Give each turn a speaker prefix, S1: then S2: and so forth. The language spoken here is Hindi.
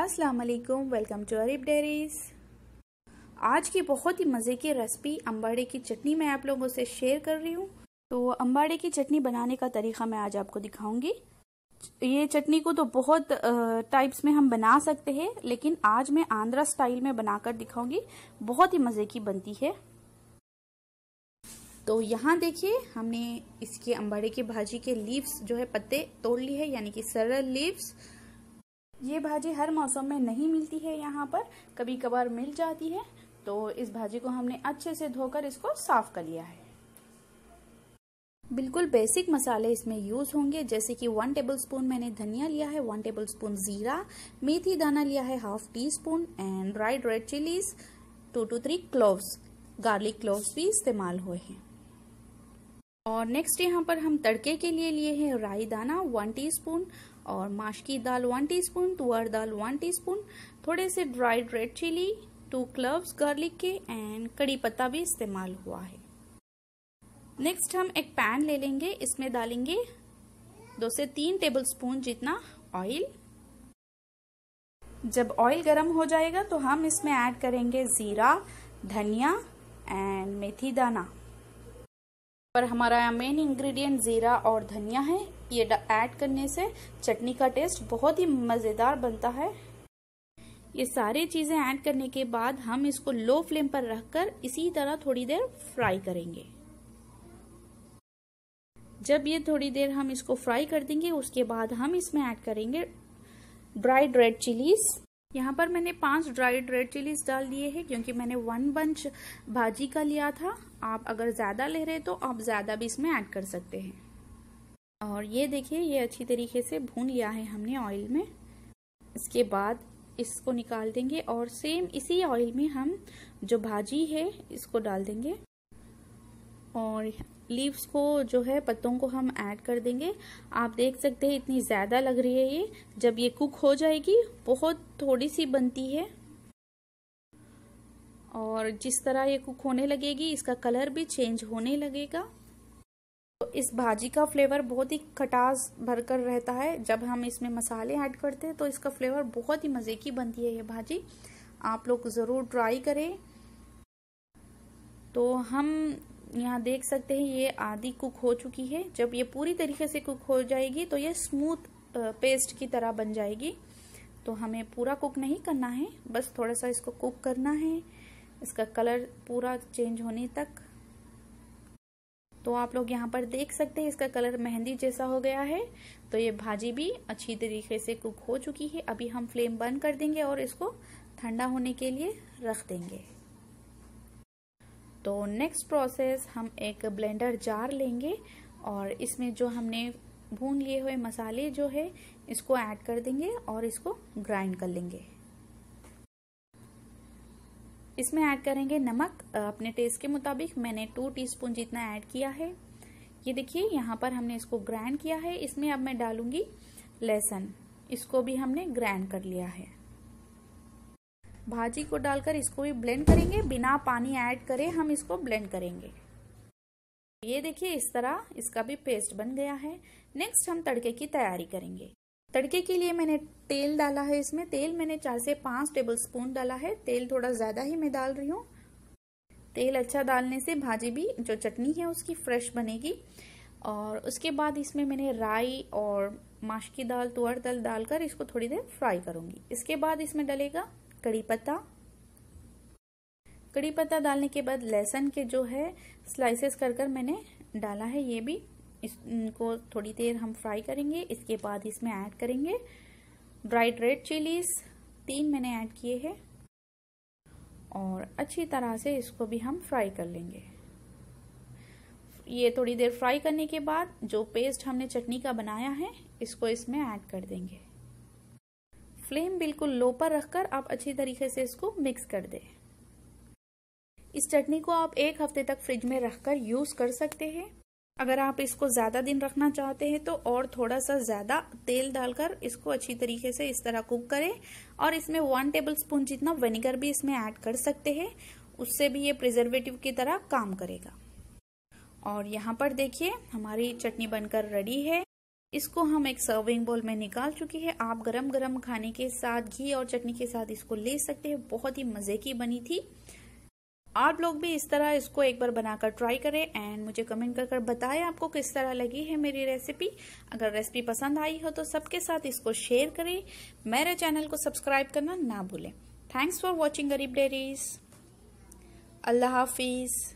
S1: अस्सलाम वालेकुम वेलकम टू अरिब डेरीज आज की बहुत ही मज़े की रेसिपी अम्बाड़े की चटनी मैं आप लोगों से शेयर कर रही हूँ तो अम्बाड़े की चटनी बनाने का तरीका मैं आज आपको दिखाऊंगी ये चटनी को तो बहुत टाइप्स में हम बना सकते हैं लेकिन आज मैं आंध्रा स्टाइल में बनाकर दिखाऊंगी बहुत ही मज़े की बनती है तो यहाँ देखिए हमने इसके अम्बाड़े की भाजी के लीव्स जो है पत्ते तोड़ ली है यानी कि सरल लीव्स ये भाजी हर मौसम में नहीं मिलती है यहाँ पर कभी कभार मिल जाती है तो इस भाजी को हमने अच्छे से धोकर इसको साफ कर लिया है बिल्कुल बेसिक मसाले इसमें यूज होंगे जैसे कि वन टेबलस्पून मैंने धनिया लिया है वन टेबलस्पून जीरा मेथी दाना लिया है half teaspoon and dried red chillies two two three cloves garlic cloves भी इस्तेमाल हुए हैं और नेक्स्ट यहाँ पर हम तड़के के लिए लिए हैं राई दाना वन स्पून और माश की दाल वन टीस्पून तुअर दाल वन टीस्पून थोड़े से dried red chilli two cloves garlic के एंड कड़ी पत्ता भी इस्तेमाल हुआ है नेक्स्ट हम एक पैन ले लेंगे इसमें डालेंगे दो से तीन टेबल स्पून जितना ऑयल जब ऑयल गर्म हो जाएगा तो हम इसमें ऐड करेंगे ज़ीरा धनिया एंड मेथी दाना पर हमारा मेन इंग्रेडिएंट ज़ीरा और धनिया है ये ऐड करने से चटनी का टेस्ट बहुत ही मज़ेदार बनता है ये सारी चीज़ें ऐड करने के बाद हम इसको लो फ्लेम पर रखकर इसी तरह थोड़ी देर फ्राई करेंगे जब ये थोड़ी देर हम इसको फ्राई कर देंगे उसके बाद हम इसमें ऐड करेंगे ड्राइड रेड चिलीज़ यहाँ पर मैंने पांच ड्राइड रेड चिलीज डाल दिए हैं क्योंकि मैंने वन बंच भाजी का लिया था आप अगर ज़्यादा ले रहे तो आप ज़्यादा भी इसमें ऐड कर सकते हैं और ये देखिए ये अच्छी तरीके से भून लिया है हमने ऑयल में इसके बाद इसको निकाल देंगे और सेम इसी ऑयल में हम जो भाजी है इसको डाल देंगे और लीव्स को जो है पत्तों को हम ऐड कर देंगे आप देख सकते हैं इतनी ज़्यादा लग रही है ये जब ये कुक हो जाएगी बहुत थोड़ी सी बनती है और जिस तरह ये कुक होने लगेगी इसका कलर भी चेंज होने लगेगा तो इस भाजी का फ्लेवर बहुत ही खटास भरकर रहता है जब हम इसमें मसाले ऐड करते हैं तो इसका फ्लेवर बहुत ही मज़े की बनती है ये भाजी आप लोग ज़रूर ट्राई करें तो हम यहाँ देख सकते हैं ये आधी कुक हो चुकी है जब ये पूरी तरीके से कुक हो जाएगी तो ये स्मूथ पेस्ट की तरह बन जाएगी तो हमें पूरा कुक नहीं करना है बस थोड़ा सा इसको कुक करना है इसका कलर पूरा चेंज होने तक तो आप लोग यहाँ पर देख सकते हैं इसका कलर मेहंदी जैसा हो गया है तो ये भाजी भी अच्छी तरीके से कुक हो चुकी है अभी हम फ्लेम बंद कर देंगे और इसको ठंडा होने के लिए रख देंगे तो नेक्स्ट प्रोसेस हम एक ब्लेंडर जार लेंगे और इसमें जो हमने भून लिए हुए मसाले जो है इसको ऐड कर देंगे और इसको ग्राइंड कर लेंगे इसमें ऐड करेंगे नमक अपने टेस्ट के मुताबिक मैंने टू टीस्पून जितना ऐड किया है ये देखिए यहाँ पर हमने इसको ग्राइंड किया है इसमें अब मैं डालूंगी लहसुन इसको भी हमने ग्राइंड कर लिया है भाजी को डालकर इसको भी ब्लेंड करेंगे बिना पानी ऐड करे हम इसको ब्लेंड करेंगे ये देखिए इस तरह इसका भी पेस्ट बन गया है नेक्स्ट हम तड़के की तैयारी करेंगे तड़के के लिए मैंने तेल डाला है इसमें तेल मैंने चार से पाँच टेबल स्पून डाला है तेल थोड़ा ज़्यादा ही मैं डाल रही हूँ तेल अच्छा डालने से भाजी भी जो चटनी है उसकी फ्रेश बनेगी और उसके बाद इसमें मैंने राई और माश की दाल तुअर दाल डालकर इसको थोड़ी देर फ्राई करूँगी इसके बाद इसमें डलेगा कड़ी पत्ता कड़ी पत्ता डालने के बाद लहसुन के जो है स्लाइसेस कर कर मैंने डाला है ये भी इसको थोड़ी देर हम फ्राई करेंगे इसके बाद इसमें ऐड करेंगे ड्राइड रेड चिलीज तीन मैंने ऐड किए हैं और अच्छी तरह से इसको भी हम फ्राई कर लेंगे ये थोड़ी देर फ्राई करने के बाद जो पेस्ट हमने चटनी का बनाया है इसको इसमें ऐड कर देंगे फ्लेम बिल्कुल लो पर रखकर आप अच्छी तरीके से इसको मिक्स कर दें इस चटनी को आप एक हफ्ते तक फ्रिज में रखकर यूज कर सकते हैं अगर आप इसको ज्यादा दिन रखना चाहते हैं तो और थोड़ा सा ज्यादा तेल डालकर इसको अच्छी तरीके से इस तरह कुक करें और इसमें वन टेबल स्पून जितना विनेगर भी इसमें ऐड कर सकते हैं उससे भी ये प्रिजर्वेटिव की तरह काम करेगा और यहाँ पर देखिए हमारी चटनी बनकर रेडी है इसको हम एक सर्विंग बोल में निकाल चुके हैं आप गरम गरम खाने के साथ घी और चटनी के साथ इसको ले सकते हैं बहुत ही मजे की बनी थी आप लोग भी इस तरह इसको एक बार बनाकर ट्राई करें एंड मुझे कमेंट कर कर बताएं आपको किस तरह लगी है मेरी रेसिपी अगर रेसिपी पसंद आई हो तो सबके साथ इसको शेयर करें मेरे चैनल को सब्सक्राइब करना ना भूलें थैंक्स फॉर वॉचिंग गरीब डेरीज अल्लाह हाफिज़